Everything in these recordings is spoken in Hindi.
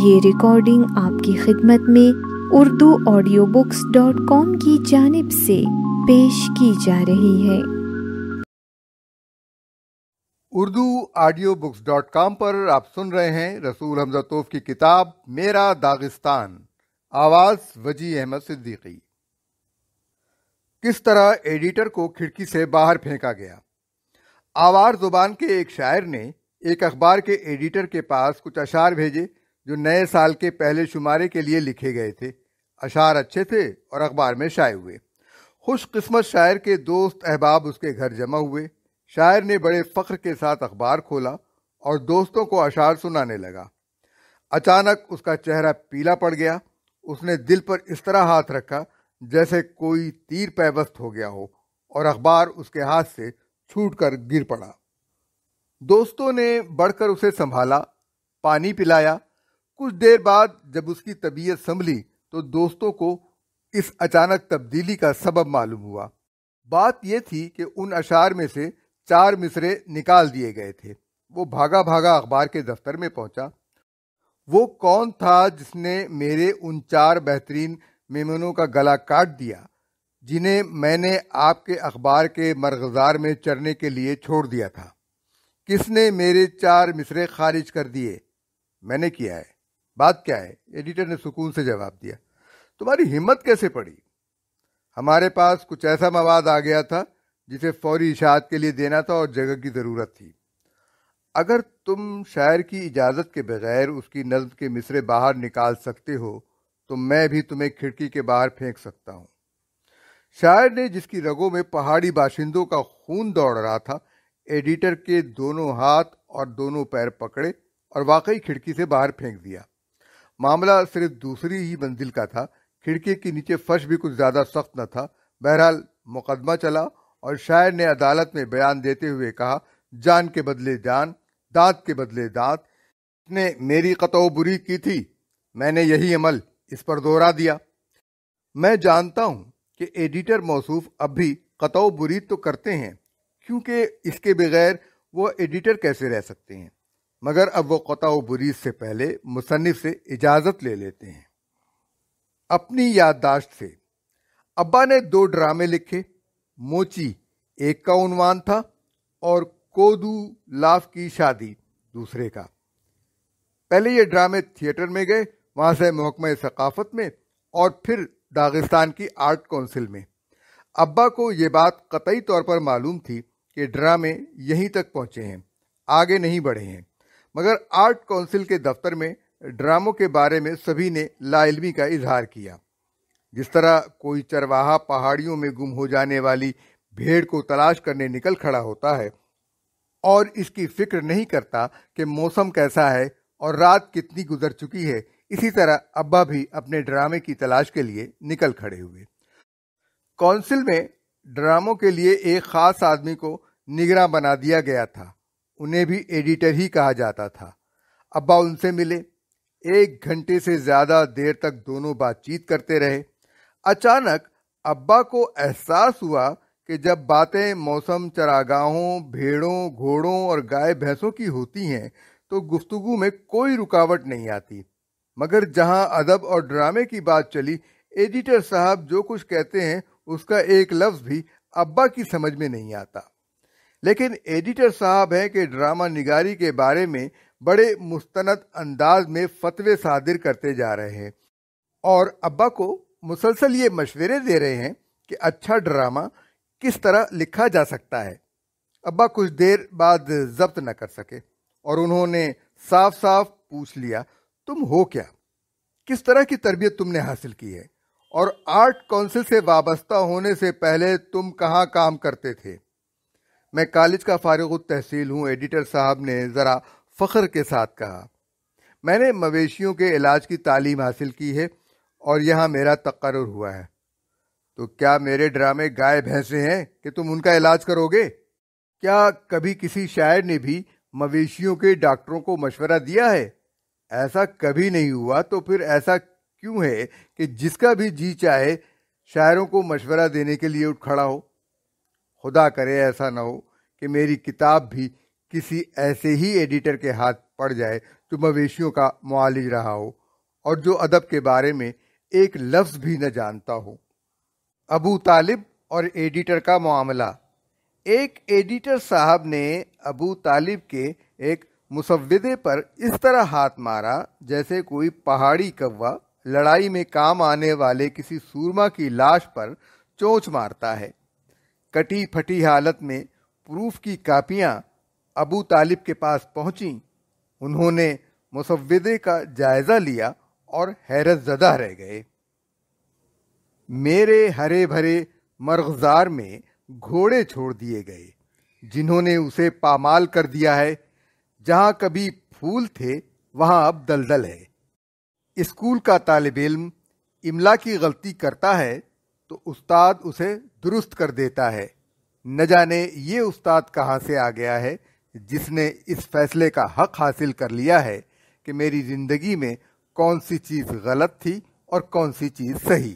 ये रिकॉर्डिंग आपकी खिदमत में Urdu audio books dot com की जानब से पेश की जा रही है Urdu audio books dot com पर आप सुन रहे हैं रसूल हमजा तोफ की किताब मेरा दागिस्तान आवाज वजी अहमद सिद्दीकी किस तरह एडिटर को खिड़की से बाहर फेंका गया आवार जुबान के एक शायर ने एक अखबार के एडिटर के पास कुछ अशार भेजे जो नए साल के पहले शुमारे के लिए लिखे गए थे अशार अच्छे थे और अखबार में शाये हुए खुशकस्मत शायर के दोस्त अहबाब उसके घर जमा हुए शायर ने बड़े फ़ख्र के साथ अखबार खोला और दोस्तों को अशार सुनाने लगा अचानक उसका चेहरा पीला पड़ गया उसने दिल पर इस तरह हाथ रखा जैसे कोई तीर पैवस्त हो गया हो और अखबार उसके हाथ से छूट कर गिर पड़ा दोस्तों ने बढ़कर उसे संभाला पानी पिलाया कुछ देर बाद जब उसकी तबीयत संभली तो दोस्तों को इस अचानक तब्दीली का सबब मालूम हुआ बात यह थी कि उन अशार में से चार मिसरे निकाल दिए गए थे वो भागा भागा अखबार के दफ्तर में पहुंचा वो कौन था जिसने मेरे उन चार बेहतरीन मेमनों का गला काट दिया जिन्हें मैंने आपके अखबार के मरगजार में चरने के लिए छोड़ दिया था किसने मेरे चार मिसरे खारिज कर दिए मैंने किया है बात क्या है एडिटर ने सुकून से जवाब दिया तुम्हारी हिम्मत कैसे पड़ी हमारे पास कुछ ऐसा मवाद आ गया था जिसे फौरी इशात के लिए देना था और जगह की ज़रूरत थी अगर तुम शायर की इजाज़त के बगैर उसकी नज्म के मिसरे बाहर निकाल सकते हो तो मैं भी तुम्हें खिड़की के बाहर फेंक सकता हूँ शायर ने जिसकी रगों में पहाड़ी बाशिंदों का खून दौड़ रहा था एडिटर के दोनों हाथ और दोनों पैर पकड़े और वाकई खिड़की से बाहर फेंक दिया मामला सिर्फ दूसरी ही मंजिल का था खिड़की के नीचे फर्श भी कुछ ज़्यादा सख्त न था बहरहाल मुकदमा चला और शायर ने अदालत में बयान देते हुए कहा जान के बदले जान दांत के बदले दांत ने मेरी कतो बुरी की थी मैंने यही अमल इस पर दोहरा दिया मैं जानता हूं कि एडिटर मौसूफ अब भी कतो बुरी तो करते हैं क्योंकि इसके बगैर वो एडिटर कैसे रह सकते हैं मगर अब वो क़ता बुरीज से पहले मुसनफ़ से इजाज़त ले लेते हैं अपनी याददाश्त से अब्बा ने दो ड्रामे लिखे मोची एक का उनवान था और कोदू लाफ की शादी दूसरे का पहले ये ड्रामे थिएटर में गए वहां से महकमा सकाफ़त में और फिर दागिस्तान की आर्ट काउंसिल में अब्बा को ये बात कतई तौर पर मालूम थी कि ड्रामे यहीं तक पहुंचे हैं आगे नहीं बढ़े हैं मगर आर्ट काउंसिल के दफ्तर में ड्रामों के बारे में सभी ने लाइलमी का इजहार किया जिस तरह कोई चरवाहा पहाड़ियों में गुम हो जाने वाली भेड़ को तलाश करने निकल खड़ा होता है और इसकी फिक्र नहीं करता कि मौसम कैसा है और रात कितनी गुजर चुकी है इसी तरह अब्बा भी अपने ड्रामे की तलाश के लिए निकल खड़े हुए काउंसिल में ड्रामों के लिए एक खास आदमी को निगरान बना दिया गया था उन्हें भी एडिटर ही कहा जाता था अब्बा उनसे मिले एक घंटे से ज़्यादा देर तक दोनों बातचीत करते रहे अचानक अब्बा को एहसास हुआ कि जब बातें मौसम चरागाहों भेड़ों घोड़ों और गाय भैंसों की होती हैं तो गुफ्तगु में कोई रुकावट नहीं आती मगर जहां अदब और ड्रामे की बात चली एडिटर साहब जो कुछ कहते हैं उसका एक लफ्ज़ भी अब्बा की समझ में नहीं आता लेकिन एडिटर साहब हैं कि ड्रामा निगारी के बारे में बड़े मुस्तनद अंदाज में फतवे सादिर करते जा रहे हैं और अब्बा को मुसलसल ये मशवरे दे रहे हैं कि अच्छा ड्रामा किस तरह लिखा जा सकता है अब्बा कुछ देर बाद जब्त न कर सके और उन्होंने साफ साफ पूछ लिया तुम हो क्या किस तरह की तरबियत तुमने हासिल की है और आर्ट काउंसिल से वाबस्ता होने से पहले तुम कहाँ काम करते थे मैं कॉलेज का फारग तहसील हूँ एडिटर साहब ने ज़रा फ़ख्र के साथ कहा मैंने मवेशियों के इलाज की तालीम हासिल की है और यहाँ मेरा तकर हुआ है तो क्या मेरे ड्रामे गाय भैंसे हैं कि तुम उनका इलाज करोगे क्या कभी किसी शायर ने भी मवेशियों के डॉक्टरों को मशवरा दिया है ऐसा कभी नहीं हुआ तो फिर ऐसा क्यों है कि जिसका भी जी चाहे शायरों को मशवरा देने के लिए उठ खड़ा हो खुदा करे ऐसा ना हो कि मेरी किताब भी किसी ऐसे ही एडिटर के हाथ पड़ जाए जो मवेशियों का मालिज रहा हो और जो अदब के बारे में एक लफ्ज भी न जानता हो अबू तालिब और एडिटर का मामला एक एडिटर साहब ने अबू तालिब के एक मुसविदे पर इस तरह हाथ मारा जैसे कोई पहाड़ी कौवा लड़ाई में काम आने वाले किसी सूरमा की लाश पर चोंच मारता है कटी फटी हालत में प्रूफ की कापियां अबू तालिब के पास पहुंची उन्होंने मुसविदे का जायज़ा लिया और हैरत ज़दा रह गए मेरे हरे भरे मरगजार में घोड़े छोड़ दिए गए जिन्होंने उसे पामाल कर दिया है जहाँ कभी फूल थे वहाँ अब दलदल है स्कूल का तालब इल्म इमला की गलती करता है तो उस्ताद उसे दुरुस्त कर देता है न जाने ये उस्ताद कहाँ से आ गया है जिसने इस फैसले का हक हासिल कर लिया है कि मेरी ज़िंदगी में कौन सी चीज़ गलत थी और कौन सी चीज़ सही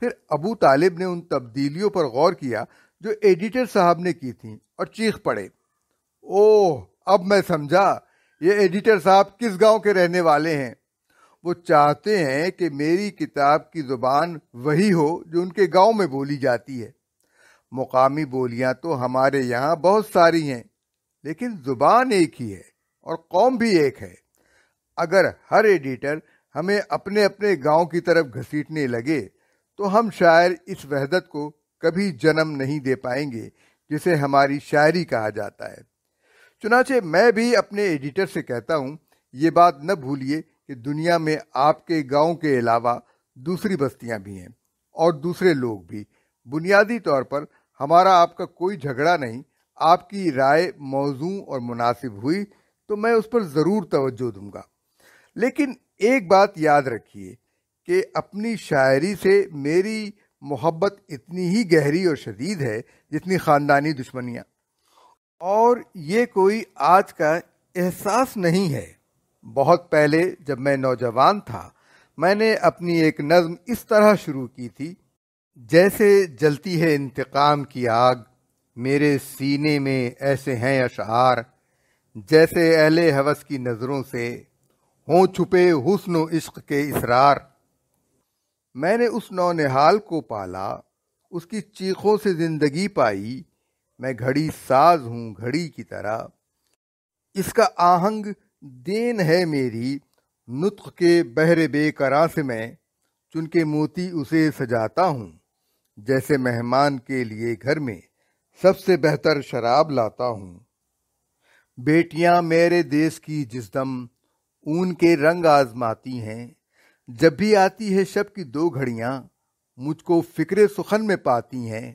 फिर अबू तालिब ने उन तब्दीलियों पर गौर किया जो एडिटर साहब ने की थी और चीख पड़े ओह अब मैं समझा ये एडिटर साहब किस गांव के रहने वाले हैं वो चाहते हैं कि मेरी किताब की ज़ुबान वही हो जो उनके गांव में बोली जाती है मुकामी बोलियां तो हमारे यहाँ बहुत सारी हैं लेकिन ज़ुबान एक ही है और कौम भी एक है अगर हर एडिटर हमें अपने अपने गांव की तरफ घसीटने लगे तो हम शायर इस वहदत को कभी जन्म नहीं दे पाएंगे जिसे हमारी शायरी कहा जाता है चुनाचे मैं भी अपने एडिटर से कहता हूँ ये बात न भूलिए कि दुनिया में आपके गांव के अलावा दूसरी बस्तियां भी हैं और दूसरे लोग भी बुनियादी तौर पर हमारा आपका कोई झगड़ा नहीं आपकी राय मौजू और मुनासिब हुई तो मैं उस पर ज़रूर तवज्जो दूंगा लेकिन एक बात याद रखिए कि अपनी शायरी से मेरी मोहब्बत इतनी ही गहरी और शदीद है जितनी ख़ानदानी दुश्मनियाँ और ये कोई आज का एहसास नहीं है बहुत पहले जब मैं नौजवान था मैंने अपनी एक नज़म इस तरह शुरू की थी जैसे जलती है इंतकाम की आग मेरे सीने में ऐसे हैं अशार जैसे अहले हवस की नज़रों से हों छुपे हुस्न इश्क के इसरार मैंने उस नौनिहाल को पाला उसकी चीखों से ज़िंदगी पाई मैं घड़ी साज हूँ घड़ी की तरह इसका आहंग देन है मेरी नुत्ख के बहरे बेकरा से मैं चुनके मोती उसे सजाता हूँ जैसे मेहमान के लिए घर में सबसे बेहतर शराब लाता हूँ बेटियाँ मेरे देश की जिस दम ऊन के रंग आजमाती हैं जब भी आती है शब की दो घड़ियाँ मुझको फिक्र सुखन में पाती हैं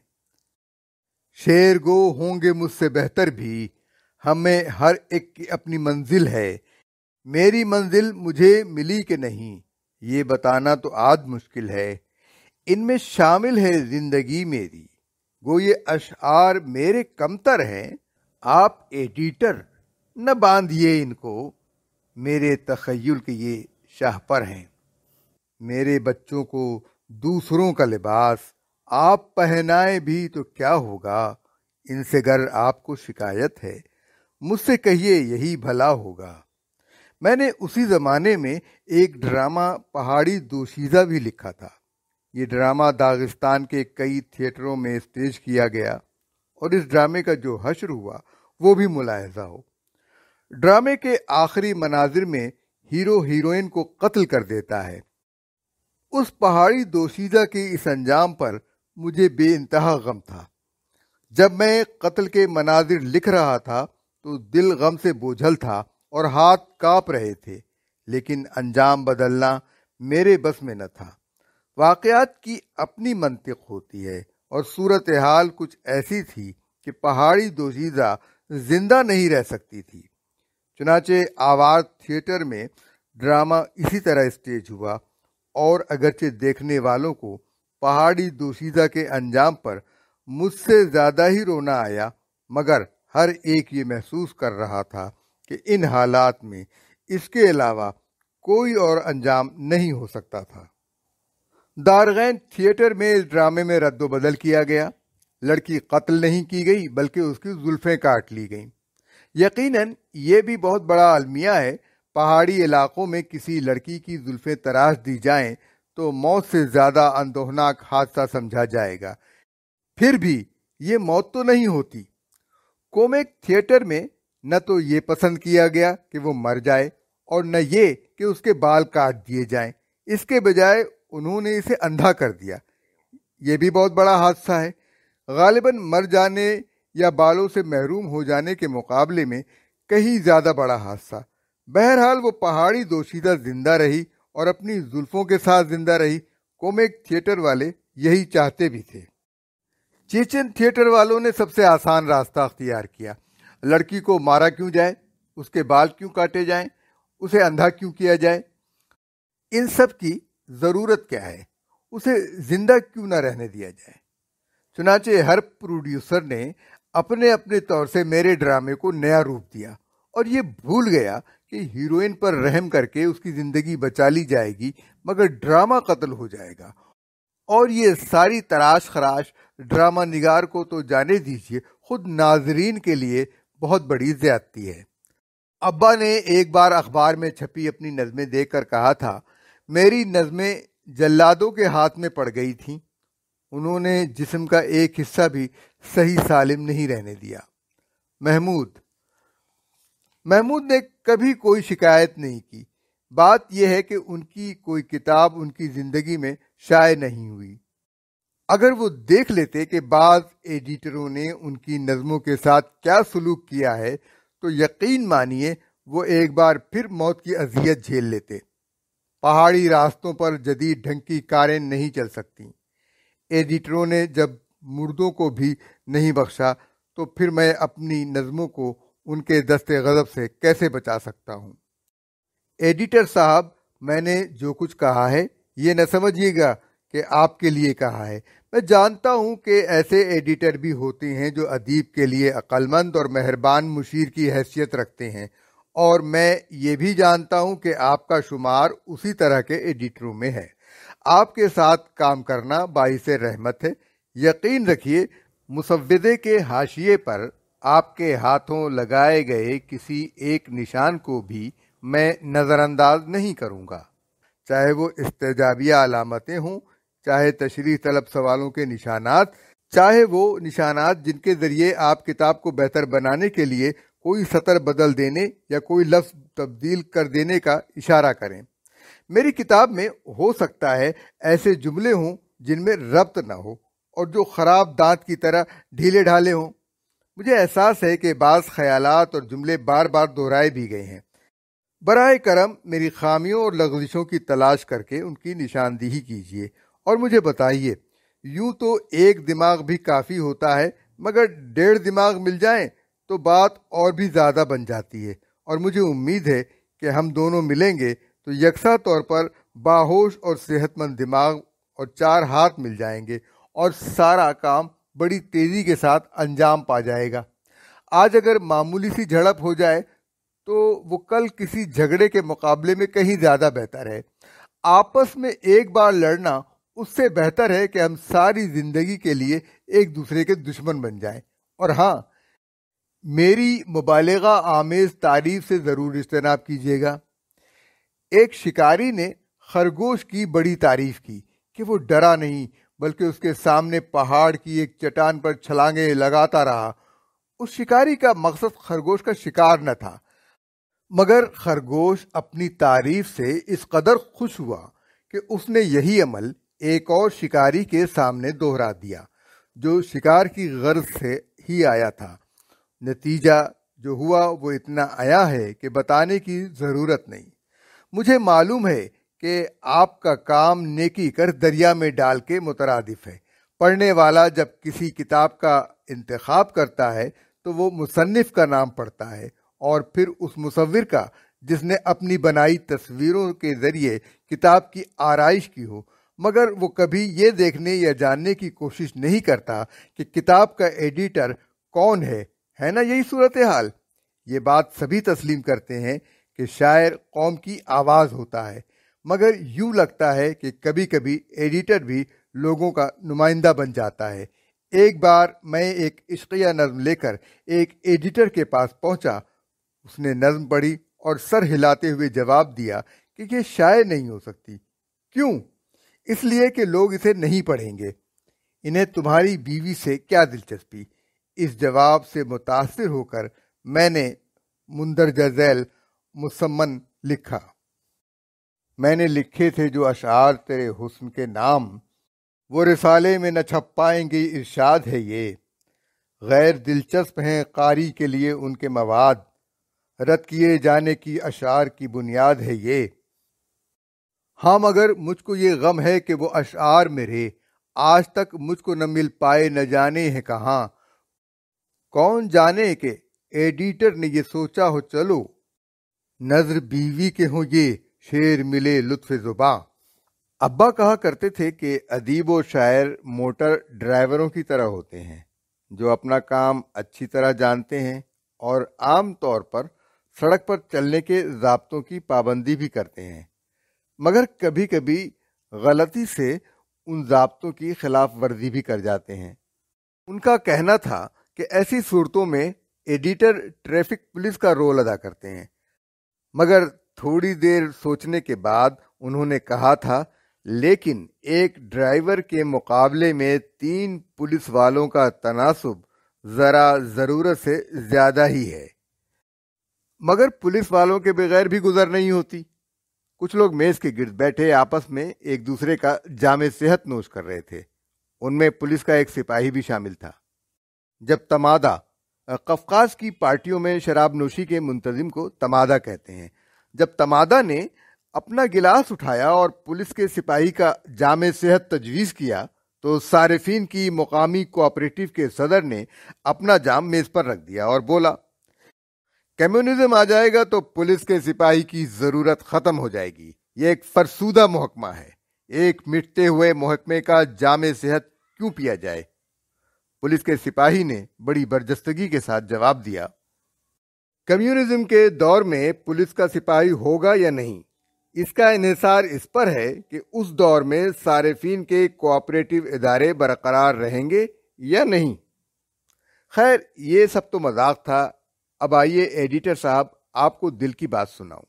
शेर गो होंगे मुझसे बेहतर भी हमें हर एक की अपनी मंजिल है मेरी मंजिल मुझे मिली कि नहीं ये बताना तो आज मुश्किल है इनमें शामिल है जिंदगी मेरी वो ये अशार मेरे कमतर हैं आप एडिटर न बांधिए इनको मेरे तखयल के ये शाह पर हैं मेरे बच्चों को दूसरों का लिबास आप पहनाए भी तो क्या होगा इनसे गर आपको शिकायत है मुझसे कहिए यही भला होगा मैंने उसी ज़माने में एक ड्रामा पहाड़ी दोशीज़ा भी लिखा था ये ड्रामा दागिस्तान के कई थिएटरों में स्टेज किया गया और इस ड्रामे का जो हश्र हुआ वो भी मुलाहजा हो ड्रामे के आखिरी मनाजिर में हीरो हीरोइन को कत्ल कर देता है उस पहाड़ी दोशीजा के इस अंजाम पर मुझे बे गम था जब मैं कत्ल के मनाजिर लिख रहा था तो दिल गम से बोझल था और हाथ काप रहे थे लेकिन अंजाम बदलना मेरे बस में न था वाकयात की अपनी मंतिक होती है और सूरत हाल कुछ ऐसी थी कि पहाड़ी दोजीज़ा जिंदा नहीं रह सकती थी चुनाचे आवाज़ थिएटर में ड्रामा इसी तरह स्टेज हुआ और अगरचे देखने वालों को पहाड़ी दोशीजा के अंजाम पर मुझसे ज़्यादा ही रोना आया मगर हर एक ये महसूस कर रहा था कि इन हालात में इसके अलावा कोई और अंजाम नहीं हो सकता था दारगैन थिएटर में इस ड्रामे में रद्दबदल किया गया लड़की कत्ल नहीं की गई बल्कि उसकी जुल्फ़ें काट ली गईं यकीनन ये भी बहुत बड़ा अलमिया है पहाड़ी इलाकों में किसी लड़की की जुल्फ़ें तराश दी जाएं तो मौत से ज़्यादा अनदोहनाक हादसा समझा जाएगा फिर भी ये मौत तो नहीं होती कोमेक थिएटर में न तो ये पसंद किया गया कि वो मर जाए और न ये कि उसके बाल काट दिए जाएं। इसके बजाय उन्होंने इसे अंधा कर दिया ये भी बहुत बड़ा हादसा है गालिबा मर जाने या बालों से महरूम हो जाने के मुकाबले में कहीं ज़्यादा बड़ा हादसा बहरहाल वो पहाड़ी दोशीदा जिंदा रही और अपनी जुल्फ़ों के साथ जिंदा रही कोमेक थिएटर वाले यही चाहते भी थे चेचन थिएटर वालों ने सबसे आसान रास्ता अख्तियार किया लड़की को मारा क्यों जाए उसके बाल क्यों काटे जाएं, उसे अंधा क्यों किया जाए इन सब की ज़रूरत क्या है उसे ज़िंदा क्यों ना रहने दिया जाए चुनाचे हर प्रोड्यूसर ने अपने अपने तौर से मेरे ड्रामे को नया रूप दिया और ये भूल गया कि हीरोइन पर रहम करके उसकी ज़िंदगी बचा ली जाएगी मगर ड्रामा कत्ल हो जाएगा और ये सारी तराश खराश ड्रामा निगार को तो जाने दीजिए खुद नाजरीन के लिए बहुत बड़ी ज्यादती है अब्बा ने एक बार अखबार में छपी अपनी नज़में देखकर कहा था मेरी नज़में जल्लादों के हाथ में पड़ गई थीं उन्होंने जिस्म का एक हिस्सा भी सही सालिम नहीं रहने दिया महमूद महमूद ने कभी कोई शिकायत नहीं की बात यह है कि उनकी कोई किताब उनकी ज़िंदगी में शाये नहीं हुई अगर वो देख लेते कि बाद एडिटरों ने उनकी नज़मों के साथ क्या सलूक किया है तो यकीन मानिए वो एक बार फिर मौत की अजियत झेल लेते पहाड़ी रास्तों पर जदीद ढंग की कारें नहीं चल सकती एडिटरों ने जब मुर्दों को भी नहीं बख्शा तो फिर मैं अपनी नज़मों को उनके दस्ते गज़ब से कैसे बचा सकता हूँ एडिटर साहब मैंने जो कुछ कहा है ये न समझिएगा कि आपके लिए कहा है मैं जानता हूं कि ऐसे एडिटर भी होते हैं जो अदीब के लिए अक्लमंद और मेहरबान मुशीर की हैसियत रखते हैं और मैं ये भी जानता हूं कि आपका शुमार उसी तरह के एडिटरों में है आपके साथ काम करना बाईस रहमत है यकीन रखिए मुसवदे के हाशिए पर आपके हाथों लगाए गए किसी एक निशान को भी मैं नज़रअंदाज नहीं करूँगा चाहे वो इस्तेजाबिया अलामतें हों चाहे तशरी तलब सवालों के निशानात चाहे वो निशानात जिनके जरिए आप किताब को बेहतर बनाने के लिए कोई सतर बदल देने या कोई लफ्ज तब्दील कर देने का इशारा करें मेरी किताब में हो सकता है ऐसे जुमले हों जिनमें रब्त ना हो और जो ख़राब दांत की तरह ढीले ढाले हों मुझे एहसास है कि बाज़ ख्यालात और जुमले बार बार दोहराए भी गए हैं बरए करम मेरी खामियों और लग्जिशों की तलाश करके उनकी निशानदेही कीजिए और मुझे बताइए यूं तो एक दिमाग भी काफ़ी होता है मगर डेढ़ दिमाग मिल जाए तो बात और भी ज़्यादा बन जाती है और मुझे उम्मीद है कि हम दोनों मिलेंगे तो यकसा तौर पर बाहोश और सेहतमंद दिमाग और चार हाथ मिल जाएंगे और सारा काम बड़ी तेज़ी के साथ अंजाम पा जाएगा आज अगर मामूली सी झड़प हो जाए तो वो कल किसी झगड़े के मुकाबले में कहीं ज़्यादा बेहतर है आपस में एक बार लड़ना उससे बेहतर है कि हम सारी ज़िंदगी के लिए एक दूसरे के दुश्मन बन जाएं और हाँ मेरी मुबालगा आमेज़ तारीफ से ज़रूर इज्तनाब कीजिएगा एक शिकारी ने खरगोश की बड़ी तारीफ की कि वो डरा नहीं बल्कि उसके सामने पहाड़ की एक चट्टान पर छलांगे लगाता रहा उस शिकारी का मकसद खरगोश का शिकार न था मगर खरगोश अपनी तारीफ से इस कदर खुश हुआ कि उसने यही अमल एक और शिकारी के सामने दोहरा दिया जो शिकार की गर्ज से ही आया था नतीजा जो हुआ वो इतना आया है कि बताने की ज़रूरत नहीं मुझे मालूम है कि आपका काम नेकी कर दरिया में डाल के मुतरदफ है पढ़ने वाला जब किसी किताब का इंतखब करता है तो वो मुसनफ़ का नाम पढ़ता है और फिर उस मुसविर का जिसने अपनी बनाई तस्वीरों के ज़रिए किताब की आरइश की हो मगर वो कभी ये देखने या जानने की कोशिश नहीं करता कि किताब का एडिटर कौन है है ना यही सूरत हाल ये बात सभी तस्लीम करते हैं कि शायर कौम की आवाज़ होता है मगर यूँ लगता है कि कभी कभी एडिटर भी लोगों का नुमाइंदा बन जाता है एक बार मैं एक इश्किया नज़म लेकर एक एडिटर के पास पहुंचा, उसने नज़म पढ़ी और सर हिलाते हुए जवाब दिया कि यह शायर नहीं हो सकती क्यों इसलिए कि लोग इसे नहीं पढ़ेंगे इन्हें तुम्हारी बीवी से क्या दिलचस्पी इस जवाब से मुतासर होकर मैंने मुंदरजा जैल मुसम्मन लिखा मैंने लिखे थे जो अशार तेरे हुस्न के नाम वो रिसाले में न छप पाएंगे इरशाद है ये गैर दिलचस्प हैं कारी के लिए उनके मवाद रद्द किए जाने की अशार की बुनियाद है ये हाँ मगर मुझको ये गम है कि वो अशार मेरे आज तक मुझको न मिल पाए न जाने हैं कहाँ कौन जाने के एडिटर ने ये सोचा हो चलो नजर बीवी के हों ये शेर मिले लुत्फ जुबा अब्बा कहा करते थे कि अदीब और शायर मोटर ड्राइवरों की तरह होते हैं जो अपना काम अच्छी तरह जानते हैं और आम तौर पर सड़क पर चलने के जबतों की पाबंदी भी करते हैं मगर कभी कभी गलती से उन जबतों की खिलाफ वर्जी भी कर जाते हैं उनका कहना था कि ऐसी सूरतों में एडिटर ट्रैफिक पुलिस का रोल अदा करते हैं मगर थोड़ी देर सोचने के बाद उन्होंने कहा था लेकिन एक ड्राइवर के मुकाबले में तीन पुलिस वालों का तनासब ज़रा ज़रूरत से ज़्यादा ही है मगर पुलिस वालों के बगैर भी गुजर नहीं होती कुछ लोग मेज के गिर्द बैठे आपस में एक दूसरे का जाम सेहत नोश कर रहे थे उनमें पुलिस का एक सिपाही भी शामिल था जब तमादा कफकाज की पार्टियों में शराब नोशी के मुंतजिम को तमादा कहते हैं जब तमादा ने अपना गिलास उठाया और पुलिस के सिपाही का जाम सेहत तजवीज़ किया तो सार्फिन की मुकामी कोऑपरेटिव के सदर ने अपना जाम मेज़ पर रख दिया और बोला कम्युनिज्म आ जाएगा तो पुलिस के सिपाही की जरूरत खत्म हो जाएगी ये एक फरसूदा महकमा है एक मिटते हुए महकमे का जाम सेहत क्यों पिया जाए पुलिस के सिपाही ने बड़ी बर्जस्तगी के साथ जवाब दिया कम्युनिज्म के दौर में पुलिस का सिपाही होगा या नहीं इसका इहिसार इस पर है कि उस दौर में सारेफीन के कोऑपरेटिव इदारे बरकरार रहेंगे या नहीं खैर ये सब तो मजाक था अब आइए एडिटर साहब आपको दिल की बात सुनाऊं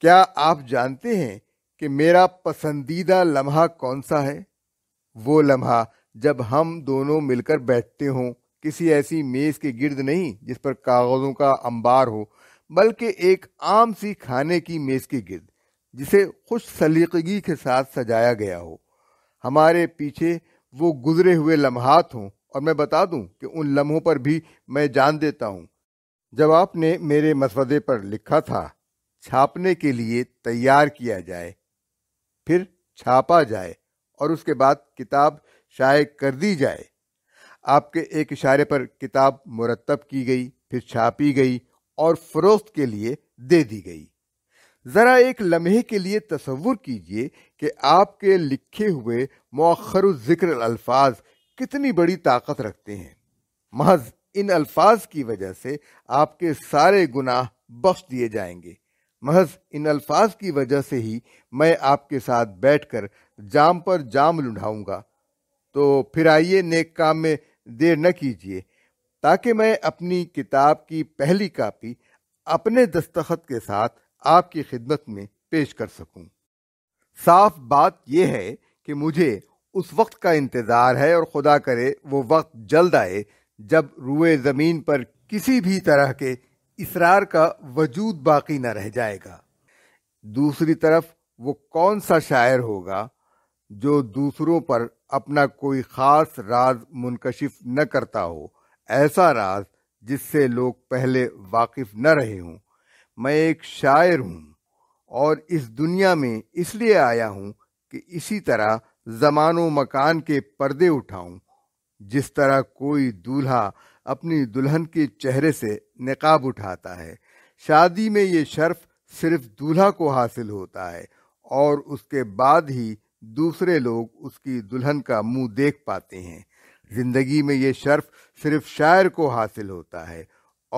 क्या आप जानते हैं कि मेरा पसंदीदा लम्हा कौन सा है वो लम्हा जब हम दोनों मिलकर बैठते हों किसी ऐसी मेज के गिर्द नहीं जिस पर कागजों का अंबार हो बल्कि एक आम सी खाने की मेज के गिर्द जिसे खुश सलीकगी के साथ सजाया गया हो हमारे पीछे वो गुजरे हुए लम्हात हों और मैं बता दूं कि उन लम्हों पर भी मैं जान देता हूं जब आपने मेरे मसवदे पर लिखा था छापने के लिए तैयार किया जाए फिर छापा जाए और उसके बाद किताब शाये कर दी जाए आपके एक इशारे पर किताब मुरतब की गई फिर छापी गई और फरोख्त के लिए दे दी गई ज़रा एक लम्हे के लिए तस्वुर कीजिए कि आपके लिखे हुए मौखर ज़िक्र अल्फाज कितनी बड़ी ताकत रखते हैं महज इन अल्फाज की वजह से आपके सारे गुनाह बख्श दिए जाएंगे महज इन अल्फाज की वजह से ही मैं आपके साथ बैठकर जाम पर जाम लुढ़ाऊंगा तो फिर आइए नेक काम में देर न कीजिए ताकि मैं अपनी किताब की पहली कापी अपने दस्तखत के साथ आपकी खिदमत में पेश कर सकूं। साफ बात यह है कि मुझे उस वक्त का इंतज़ार है और खुदा करे वो वक्त जल्द आए जब रुए ज़मीन पर किसी भी तरह के इसरार का वजूद बाकी न रह जाएगा दूसरी तरफ वो कौन सा शायर होगा जो दूसरों पर अपना कोई ख़ास राज मुनकशिफ न करता हो ऐसा राज जिससे लोग पहले वाकिफ न रहे हों मैं एक शायर हूँ और इस दुनिया में इसलिए आया हूँ कि इसी तरह जमानो मकान के पर्दे उठाऊं जिस तरह कोई दूल्हा अपनी दुल्हन के चेहरे से नकाब उठाता है शादी में ये शर्फ सिर्फ दूल्हा को हासिल होता है और उसके बाद ही दूसरे लोग उसकी दुल्हन का मुंह देख पाते हैं जिंदगी में ये शर्फ सिर्फ शायर को हासिल होता है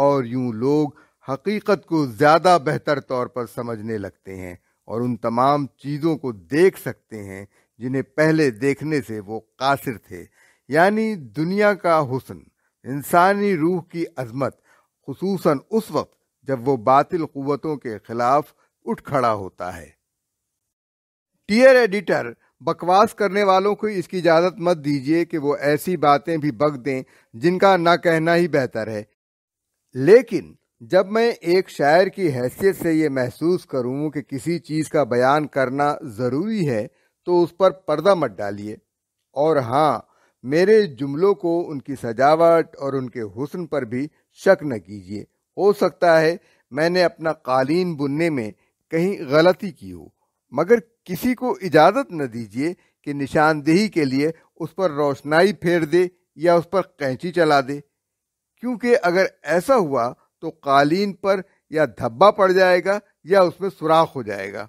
और यूं लोग हकीकत को ज़्यादा बेहतर तौर पर समझने लगते हैं और उन तमाम चीज़ों को देख सकते हैं जिन्हें पहले देखने से वो कासिर थे यानी दुनिया का हुसन इंसानी रूह की अजमत खसूस उस वक्त जब वो बातिल क़वतों के खिलाफ उठ खड़ा होता है टीयर एडिटर बकवास करने वालों को इसकी इजाज़त मत दीजिए कि वो ऐसी बातें भी बग दें जिनका ना कहना ही बेहतर है लेकिन जब मैं एक शायर की हैसियत से ये महसूस करूं कि किसी चीज़ का बयान करना ज़रूरी है तो उस पर पर्दा मत डालिए और हाँ मेरे जुमलों को उनकी सजावट और उनके हुस्न पर भी शक न कीजिए हो सकता है मैंने अपना कालीन बुनने में कहीं गलती की हो मगर किसी को इजाज़त न दीजिए कि निशानदेही के लिए उस पर रोशनाई फेर दे या उस पर कैंची चला दे क्योंकि अगर ऐसा हुआ तो कालीन पर या धब्बा पड़ जाएगा या उसमें सुराख हो जाएगा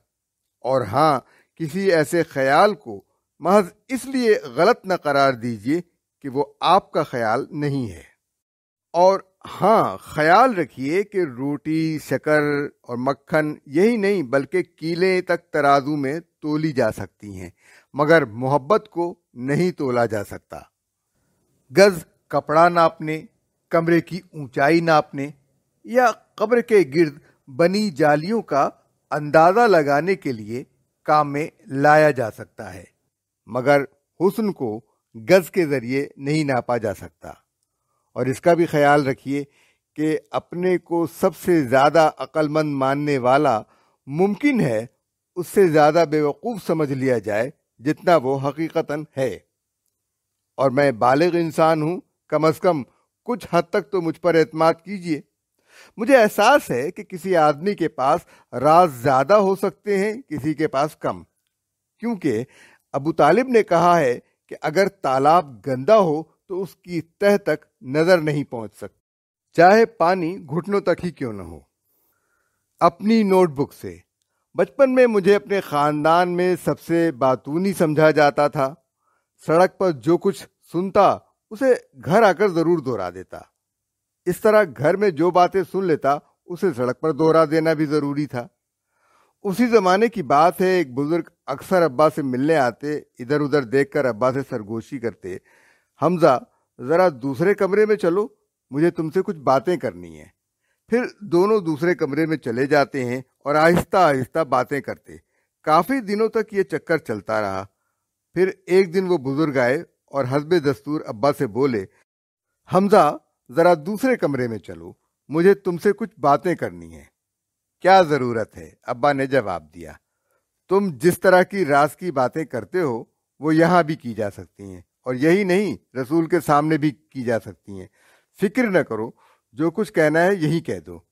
और हाँ किसी ऐसे ख्याल को महज इसलिए गलत न करार दीजिए कि वो आपका ख्याल नहीं है और हाँ ख्याल रखिए कि रोटी शकर और मक्खन यही नहीं बल्कि कीले तक तराजू में तोली जा सकती हैं मगर मोहब्बत को नहीं तोला जा सकता गज कपड़ा नापने कमरे की ऊंचाई नापने या कब्र के गिर्द बनी जालियों का अंदाज़ा लगाने के लिए काम में लाया जा सकता है मगर हुसन को गज़ के ज़रिए नहीं नापा जा सकता और इसका भी ख्याल रखिए कि अपने को सबसे ज़्यादा अक्लमंद मानने वाला मुमकिन है उससे ज़्यादा बेवकूफ़ समझ लिया जाए जितना वो हकीकता है और मैं बालग इंसान हूँ कम अज़ कम कुछ हद तक तो मुझ पर अतमाद कीजिए मुझे एहसास है कि किसी आदमी के पास राज ज़्यादा हो सकते हैं किसी के पास कम क्योंकि अबू तालिब ने कहा है कि अगर तालाब गंदा हो तो उसकी तह तक नज़र नहीं पहुंच सकती चाहे पानी घुटनों तक ही क्यों न हो अपनी नोटबुक से बचपन में मुझे अपने ख़ानदान में सबसे बातूनी समझा जाता था सड़क पर जो कुछ सुनता उसे घर आकर ज़रूर दोहरा देता इस तरह घर में जो बातें सुन लेता उसे सड़क पर दोहरा देना भी ज़रूरी था उसी ज़माने की बात है एक बुज़ुर्ग अक्सर अब्बा से मिलने आते इधर उधर देख कर अब्बा से सरगोशी करते हमजा ज़रा दूसरे कमरे में चलो मुझे तुमसे कुछ बातें करनी है फिर दोनों दूसरे कमरे में चले जाते हैं और आहिस्ता आहिस्ता बातें करते काफ़ी दिनों तक ये चक्कर चलता रहा फिर एक दिन वो बुज़ुर्ग आए और हसब दस्तूर अब्बा से बोले हमजा ज़रा दूसरे कमरे में चलो मुझे तुमसे कुछ बातें करनी है क्या ज़रूरत है अब्बा ने जवाब दिया तुम जिस तरह की रास की बातें करते हो वो यहाँ भी की जा सकती हैं और यही नहीं रसूल के सामने भी की जा सकती हैं फिक्र न करो जो कुछ कहना है यही कह दो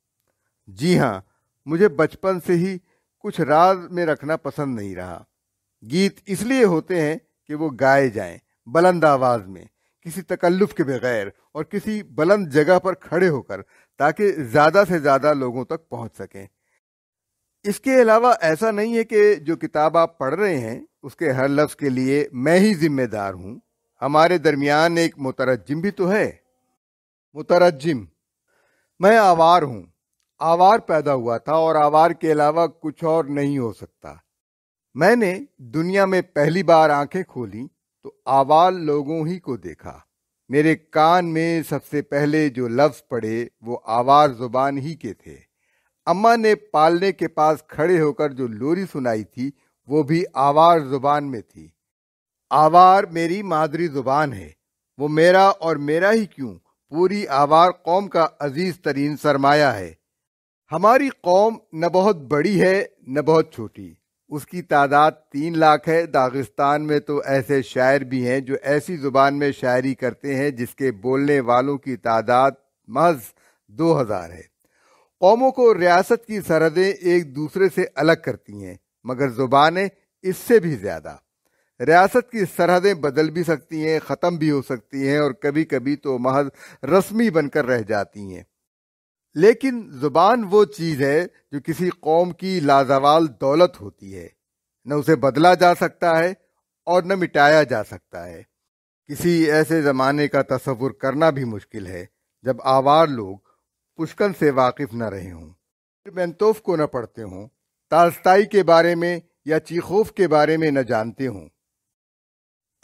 जी हाँ मुझे बचपन से ही कुछ राज में रखना पसंद नहीं रहा गीत इसलिए होते हैं कि वो गाए जाएं बुलंद आवाज में किसी तकल्लुफ के बगैर और किसी बुलंद जगह पर खड़े होकर ताकि ज़्यादा से ज़्यादा लोगों तक पहुंच सकें इसके अलावा ऐसा नहीं है कि जो किताब आप पढ़ रहे हैं उसके हर लफ्ज के लिए मैं ही जिम्मेदार हूँ हमारे दरमियान एक मुतरजम भी तो है मुतरजम मैं आवार हूं आवार पैदा हुआ था और आवार के अलावा कुछ और नहीं हो सकता मैंने दुनिया में पहली बार आंखें खोली तो आवार लोगों ही को देखा मेरे कान में सबसे पहले जो लफ्ज पड़े वो आवार जुबान ही के थे अम्मा ने पालने के पास खड़े होकर जो लोरी सुनाई थी वो भी आवार जुबान में थी आवार मेरी मादरी जुबान है वो मेरा और मेरा ही क्यों पूरी आवार कौम का अजीज तरीन सरमाया है हमारी कौम न बहुत बड़ी है न बहुत छोटी उसकी तादाद तीन लाख है दागिस्तान में तो ऐसे शायर भी हैं जो ऐसी ज़ुबान में शायरी करते हैं जिसके बोलने वालों की तादाद महज दो हज़ार है कौमों को रियासत की सरहदें एक दूसरे से अलग करती हैं मगर ज़ुबानें इससे भी ज़्यादा रियासत की सरहदें बदल भी सकती हैं ख़त्म भी हो सकती हैं और कभी कभी तो महज रस्मी बनकर रह जाती हैं लेकिन ज़ुबान वो चीज़ है जो किसी कौम की लाजवाल दौलत होती है न उसे बदला जा सकता है और न मिटाया जा सकता है किसी ऐसे ज़माने का तस्वुर करना भी मुश्किल है जब आवार लोग पुष्कन से वाकिफ न रहे हों फिरमेंतोफ को न पढ़ते हों तालस्ताई के बारे में या चीखोफ के बारे में न जानते हों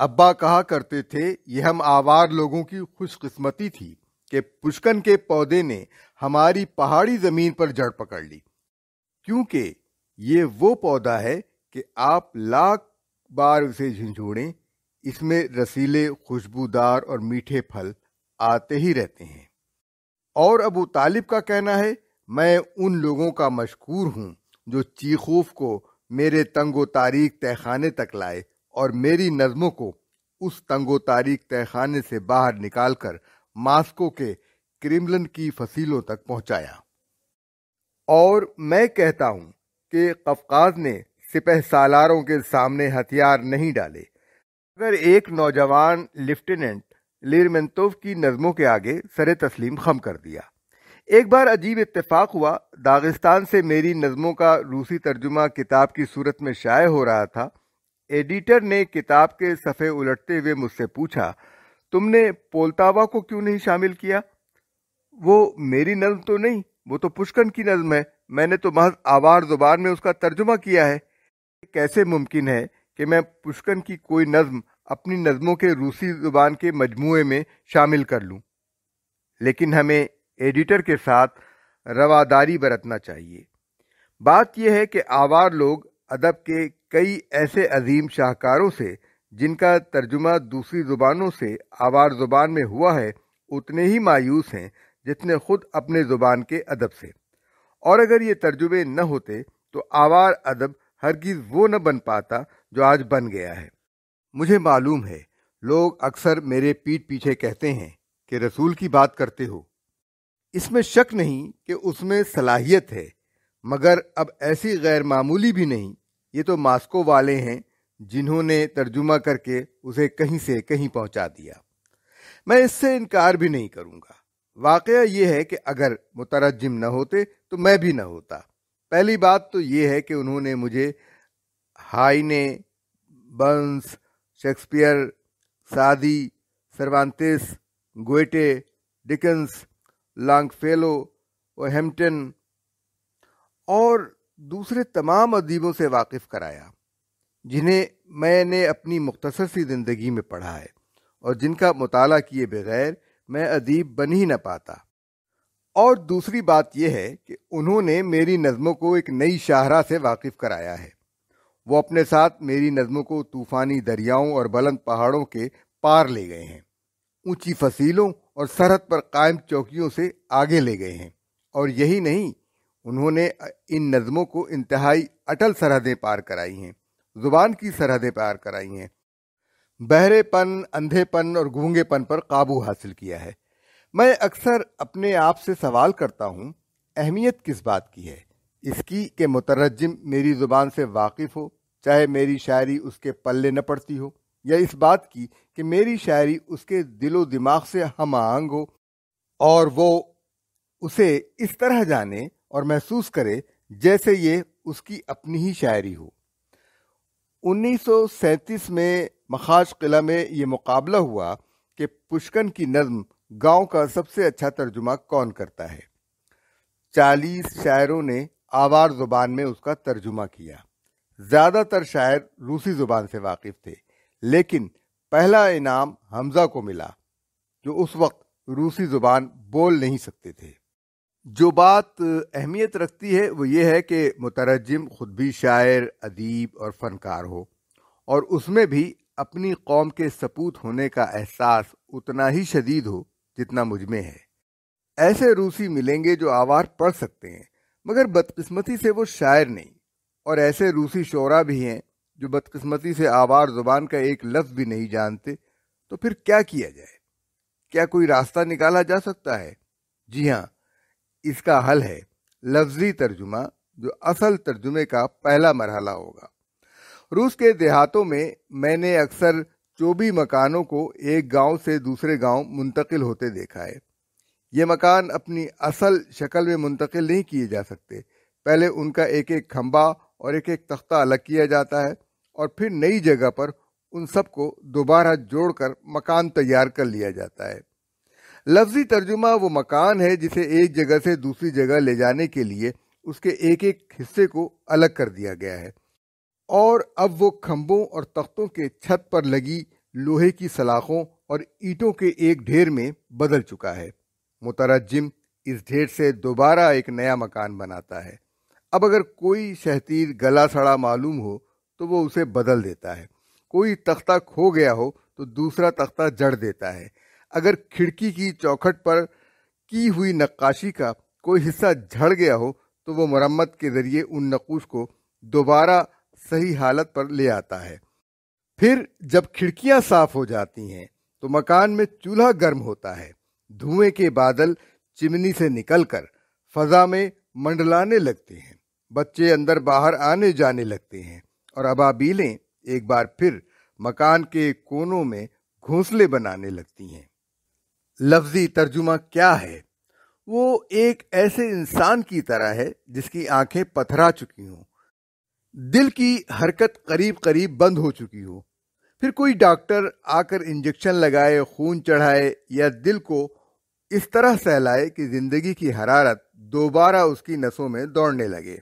अब्बा कहा करते थे यह हम आवार लोगों की खुशकिस्मती थी कि पुष्कन के पौधे ने हमारी पहाड़ी जमीन पर जड़ पकड़ ली क्योंकि ये वो पौधा है कि आप लाख बार उसे झुंझोड़ें इसमें रसीले खुशबूदार और मीठे फल आते ही रहते हैं और अबू तालिब का कहना है मैं उन लोगों का मशकूर हूँ जो चीखूफ को मेरे तंगो तारीख तहखाने तक लाए और मेरी नज़मों को उस तंगो तारीख तहखाने से बाहर निकालकर मास्को के क्रिमलन की फसीलों तक पहुंचाया और मैं कहता हूं कि कफकाज ने सिपह सालारों के सामने हथियार नहीं डाले अगर एक नौजवान लेफ्टिनेंट लेरमेंतोव की नज़मों के आगे सर तस्लीम खम कर दिया एक बार अजीब इतफाक हुआ दागिस्तान से मेरी नज़मों का रूसी तर्जुमा किताब की सूरत में शाये हो रहा था एडिटर ने किताब के सफ़े उलटते हुए मुझसे पूछा तुमने पोलतावा को क्यों नहीं शामिल किया वो मेरी नज्म तो नहीं वो तो पुष्कन की नज्म है मैंने तो महज आवार जुबान में उसका तर्जुमा किया है कैसे मुमकिन है कि मैं पुष्कन की कोई नज्म अपनी नज़मों के रूसी ज़ुबान के मजमू में शामिल कर लूँ लेकिन हमें एडिटर के साथ रवादारी बरतना चाहिए बात यह है कि आवार लोग अदब के कई ऐसे अजीम शाहकारों से जिनका तर्जुमा दूसरी ज़ुबानों से आवार ज़ुबान में हुआ है उतने ही मायूस हैं जितने खुद अपने ज़ुबान के अदब से और अगर ये तर्जुबे न होते तो आवार अदब हरगिज़ वो न बन पाता जो आज बन गया है मुझे मालूम है लोग अक्सर मेरे पीठ पीछे कहते हैं कि रसूल की बात करते हो इसमें शक नहीं कि उसमें सलाहियत है मगर अब ऐसी गैर मामूली भी नहीं ये तो मास्को वाले हैं जिन्होंने तर्जुमा करके उसे कहीं से कहीं पहुंचा दिया मैं इससे इनकार भी नहीं करूंगा वाक़ यह है कि अगर मुतरजम न होते तो मैं भी न होता पहली बात तो ये है कि उन्होंने मुझे हाइने Burns Shakespeare Saadi Cervantes Goethe Dickens Longfellow और हेम्पटन और दूसरे तमाम अदीबों से वाकिफ़ कराया जिन्हें मैंने अपनी मुख्तसर सी ज़िंदगी में पढ़ा है और जिनका मताल किए बगैर मैं अदीब बन ही ना पाता और दूसरी बात यह है कि उन्होंने मेरी नज़मों को एक नई शाहरा से वाकिफ़ कराया है वो अपने साथ मेरी नज़मों को तूफ़ानी दरियाओं और बुलंद पहाड़ों के पार ले गए हैं ऊंची फसीलों और सरहद पर कायम चौकियों से आगे ले गए हैं और यही नहीं उन्होंने इन नज़मों को इंतहाई अटल सरहदें पार कराई हैं ज़ुबान की सरहदें पार कराई हैं बहरेपन अंधेपन और गूंगेपन पर काबू हासिल किया है मैं अक्सर अपने आप से सवाल करता हूँ अहमियत किस बात की है इसकी के मुतरजम मेरी ज़ुबान से वाकिफ़ हो चाहे मेरी शायरी उसके पल्ले न पड़ती हो या इस बात की कि मेरी शायरी उसके दिलो दिमाग से हम आहंग हो और वो उसे इस तरह जाने और महसूस करे जैसे ये उसकी अपनी ही शायरी हो 1937 में मखाज किला में ये मुकाबला हुआ कि पुष्कन की नज्म गांव का सबसे अच्छा तर्जुमा कौन करता है 40 शायरों ने आवार ज़ुबान में उसका तर्जुमा किया ज़्यादातर शायर रूसी ज़ुबान से वाकिफ थे लेकिन पहला इनाम हमज़ा को मिला जो उस वक्त रूसी ज़ुबान बोल नहीं सकते थे जो बात अहमियत रखती है वो ये है कि मुतरजम ख़ुद भी शायर अदीब और फ़नकार हो और उसमें भी अपनी कौम के सपूत होने का एहसास उतना ही शदीद हो जितना मुझमें है ऐसे रूसी मिलेंगे जो आवार पढ़ सकते हैं मगर बदकिस्मती से वो शायर नहीं और ऐसे रूसी शोरा भी हैं जो बदकिस्मती से आवार ज़ुबान का एक लफ्ज़ भी नहीं जानते तो फिर क्या किया जाए क्या कोई रास्ता निकाला जा सकता है जी हाँ इसका हल है लफ्जी तर्जुमा जो असल तर्जुमे का पहला मरहला होगा रूस के देहातों में मैंने अक्सर चोबी मकानों को एक गांव से दूसरे गांव मुंतकिल होते देखा है ये मकान अपनी असल शक्ल में मुंतकिल नहीं किए जा सकते पहले उनका एक एक खम्बा और एक एक तख्ता अलग किया जाता है और फिर नई जगह पर उन सबको दोबारा जोड़कर मकान तैयार कर लिया जाता है लफ्जी तर्जुमा वो मकान है जिसे एक जगह से दूसरी जगह ले जाने के लिए उसके एक एक हिस्से को अलग कर दिया गया है और अब वो खम्भों और तख्तों के छत पर लगी लोहे की सलाखों और ईंटों के एक ढेर में बदल चुका है मुतरजम इस ढेर से दोबारा एक नया मकान बनाता है अब अगर कोई शहतीर गला सड़ा मालूम हो तो वो उसे बदल देता है कोई तख्ता खो गया हो तो दूसरा तख्ता जड़ देता है अगर खिड़की की चौखट पर की हुई नक्काशी का कोई हिस्सा झड़ गया हो तो वो मरम्मत के ज़रिए उन नकूश को दोबारा सही हालत पर ले आता है फिर जब खिड़कियां साफ हो जाती हैं तो मकान में चूल्हा गर्म होता है धुएं के बादल चिमनी से निकलकर फजा में मंडलाने लगते हैं बच्चे अंदर बाहर आने जाने लगते हैं और अबाबीलें एक बार फिर मकान के कोनों में घोंसले बनाने लगती हैं लफ्जी तर्जुमा क्या है वो एक ऐसे इंसान की तरह है जिसकी आंखें पथरा चुकी हों दिल की हरकत करीब करीब बंद हो चुकी हो फिर कोई डॉक्टर आकर इंजेक्शन लगाए खून चढ़ाए या दिल को इस तरह सहलाए कि जिंदगी की हरारत दोबारा उसकी नसों में दौड़ने लगे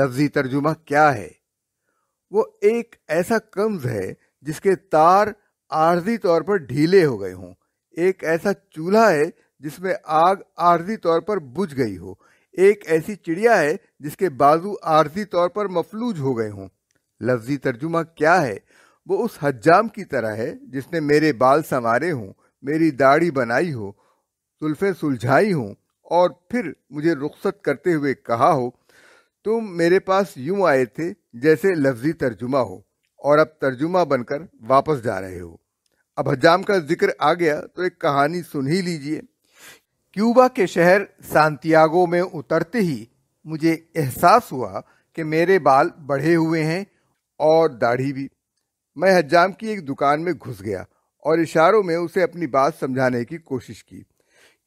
लफ्जी तर्जुमा क्या है वो एक ऐसा कम्ज है जिसके तार आर्जी तौर पर ढीले हो गए हों एक ऐसा चूल्हा है जिसमें आग आर्जी तौर पर बुझ गई हो एक ऐसी चिड़िया है जिसके बाजू आर्जी तौर पर मफलूज हो गए हों लफ्जी तर्जुमा क्या है वो उस हजाम की तरह है जिसने मेरे बाल संवारे हों मेरी दाढ़ी बनाई हो जुल्फ़ें सुलझाई हों और फिर मुझे रुख्सत करते हुए कहा हो तुम मेरे पास यूं आए थे जैसे लफ्जी तर्जुमा हो और अब तर्जुमा बनकर वापस जा रहे हो अब हजाम का जिक्र आ गया तो एक कहानी सुन ही लीजिए क्यूबा के शहर सांतियागो में उतरते ही मुझे एहसास हुआ कि मेरे बाल बढ़े हुए हैं और दाढ़ी भी मैं हजाम की एक दुकान में घुस गया और इशारों में उसे अपनी बात समझाने की कोशिश की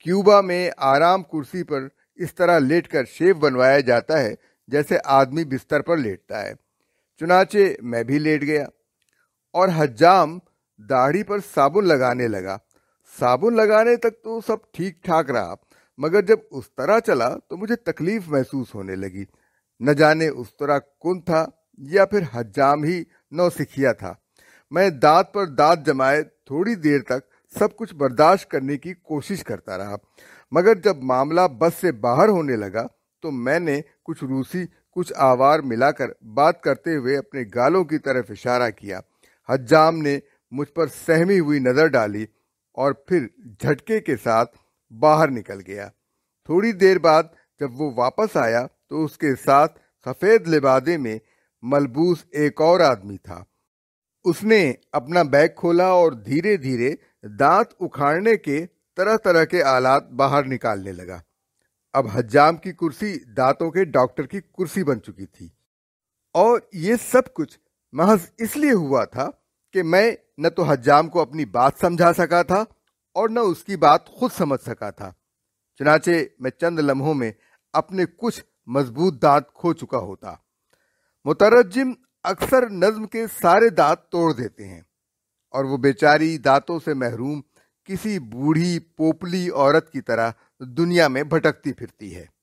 क्यूबा में आराम कुर्सी पर इस तरह लेटकर शेव बनवाया जाता है जैसे आदमी बिस्तर पर लेटता है चुनाचे मैं भी लेट गया और हजाम दाढ़ी पर साबुन लगाने लगा साबुन लगाने तक तो सब ठीक ठाक रहा मगर जब उस तरह चला तो मुझे तकलीफ महसूस होने लगी न जाने उस तरह कौन था या फिर हजाम ही नौसिखिया था मैं दांत पर दांत जमाए थोड़ी देर तक सब कुछ बर्दाश्त करने की कोशिश करता रहा मगर जब मामला बस से बाहर होने लगा तो मैंने कुछ रूसी कुछ आवार मिलाकर बात करते हुए अपने गालों की तरफ इशारा किया हज्जाम ने मुझ पर सहमी हुई नज़र डाली और फिर झटके के साथ बाहर निकल गया थोड़ी देर बाद जब वो वापस आया तो उसके साथ सफ़ेद लिबादे में मलबूस एक और आदमी था उसने अपना बैग खोला और धीरे धीरे दांत उखाड़ने के तरह तरह के आलात बाहर निकालने लगा अब हजाम की कुर्सी दांतों के डॉक्टर की कुर्सी बन चुकी थी और ये सब कुछ महज इसलिए हुआ था कि मैं न तो हजाम को अपनी बात समझा सका था और न उसकी बात खुद समझ सका था चनाचे मैं चंद लम्हों में अपने कुछ मजबूत दांत खो चुका होता मुतरजिम अक्सर नज्म के सारे दांत तोड़ देते हैं और वो बेचारी दांतों से महरूम किसी बूढ़ी पोपली औरत की तरह दुनिया में भटकती फिरती है